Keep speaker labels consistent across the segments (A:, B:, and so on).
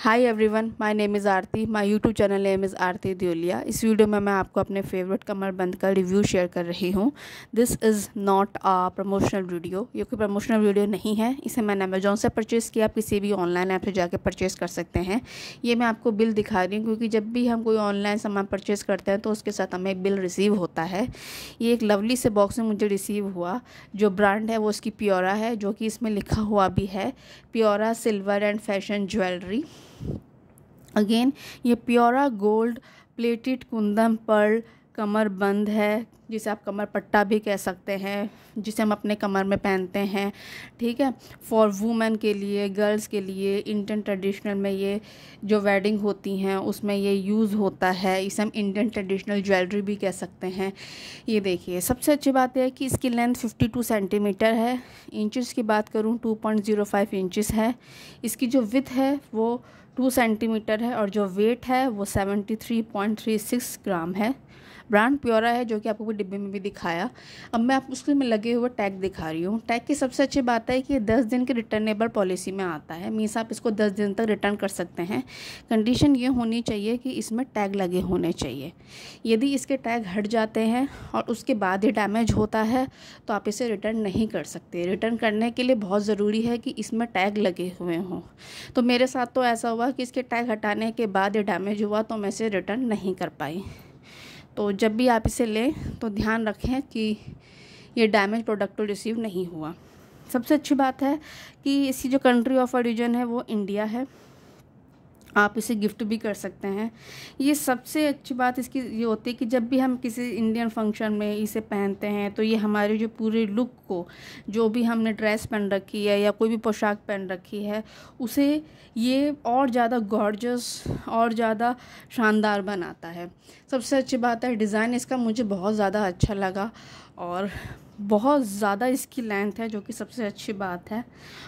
A: hi everyone my name is Aarti my YouTube channel name is Aarti Deoliya इस video में मैं आपको अपने फेवरेट कमर बंद का रिव्यू शेयर कर रही हूँ this is not a promotional video ये कोई प्रमोशनल वीडियो नहीं है इसे मैंने अमेजोन से परचेज़ किया आप किसी भी ऑनलाइन ऐप से जाके परचेज़ कर सकते हैं ये मैं आपको बिल दिखा रही हूँ क्योंकि जब भी हम कोई ऑनलाइन सामान परचेज़ करते हैं तो उसके साथ हमें एक बिल रिसीव होता है ये एक लवली से बॉक्स में मुझे रिसीव हुआ जो ब्रांड है वो उसकी प्योरा है जो कि इसमें लिखा हुआ भी है Pyora silver and fashion jewellery again ये Pyora gold plated kundan pearl कमर बंद है जिसे आप कमर पट्टा भी कह सकते हैं जिसे हम अपने कमर में पहनते हैं ठीक है फॉर वुमेन के लिए गर्ल्स के लिए इंडियन ट्रेडिशनल में ये जो वेडिंग होती हैं उसमें ये यूज़ होता है इसे हम इंडियन ट्रेडिशनल ज्वेलरी भी कह सकते हैं ये देखिए सबसे अच्छी बात यह है कि इसकी लेंथ 52 सेंटीमीटर है इंचज़ की बात करूँ 2.05 पॉइंट है इसकी जो विथ है वो टू सेंटीमीटर है और जो वेट है वो seventy three point three six gram है ब्रांड प्योरा है जो कि आपको डिब्बे में भी दिखाया अब मैं आप उसके में लगे हुए टैग दिखा रही हूँ टैग की सबसे अच्छी बात है कि ये दस दिन की रिटर्नेबल पॉलिसी में आता है मीन्स आप इसको दस दिन तक रिटर्न कर सकते हैं कंडीशन ये होनी चाहिए कि इसमें टैग लगे होने चाहिए यदि इसके टैग हट जाते हैं और उसके बाद ही डैमेज होता है तो आप इसे रिटर्न नहीं कर सकते रिटर्न करने के लिए बहुत ज़रूरी है कि इसमें टैग लगे हुए हों तो मेरे साथ तो ऐसा हुआ हुआ कि इसके टैग हटाने के बाद ये डैमेज हुआ तो मैं इसे रिटर्न नहीं कर पाई तो जब भी आप इसे लें तो ध्यान रखें कि ये डैमेज प्रोडक्ट रिसीव नहीं हुआ सबसे अच्छी बात है कि इसकी जो कंट्री ऑफ ओरिजिन है वो इंडिया है आप इसे गिफ्ट भी कर सकते हैं ये सबसे अच्छी बात इसकी ये होती है कि जब भी हम किसी इंडियन फंक्शन में इसे पहनते हैं तो ये हमारे जो पूरे लुक को जो भी हमने ड्रेस पहन रखी है या कोई भी पोशाक पहन रखी है उसे ये और ज़्यादा गॉर्जस और ज़्यादा शानदार बनाता है सबसे अच्छी बात है डिज़ाइन इसका मुझे बहुत ज़्यादा अच्छा लगा और बहुत ज़्यादा इसकी लेंथ है जो कि सबसे अच्छी बात है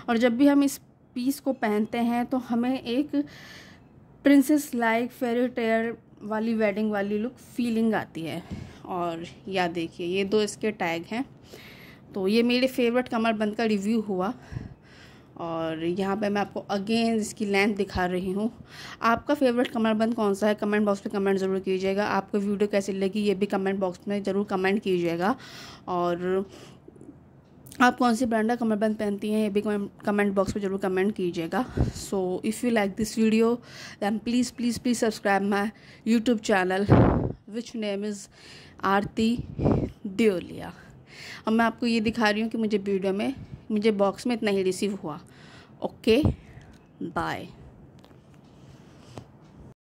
A: और जब भी हम इस पीस को पहनते हैं तो हमें एक प्रिंसेस लाइक फेरी टेयर वाली वेडिंग वाली लुक फीलिंग आती है और या देखिए ये दो इसके टैग हैं तो ये मेरे फेवरेट कमर बंद का रिव्यू हुआ और यहाँ पे मैं आपको अगेन इसकी लेंथ दिखा रही हूँ आपका फेवरेट कमर बंद कौन सा है कमेंट बॉक्स में कमेंट ज़रूर कीजिएगा आपको वीडियो कैसी लगी ये भी कमेंट बॉक्स में ज़रूर कमेंट कीजिएगा और आप कौन सी ब्रांड का कमरबंद पहनती हैं ये भी कमेंट बॉक्स में जरूर कमेंट कीजिएगा so if you like this video then please please please subscribe my YouTube channel which name is Aarti Deolia अब मैं आपको ये दिखा रही हूँ कि मुझे वीडियो में मुझे बॉक्स में इतना ही रिसीव हुआ ओके बाय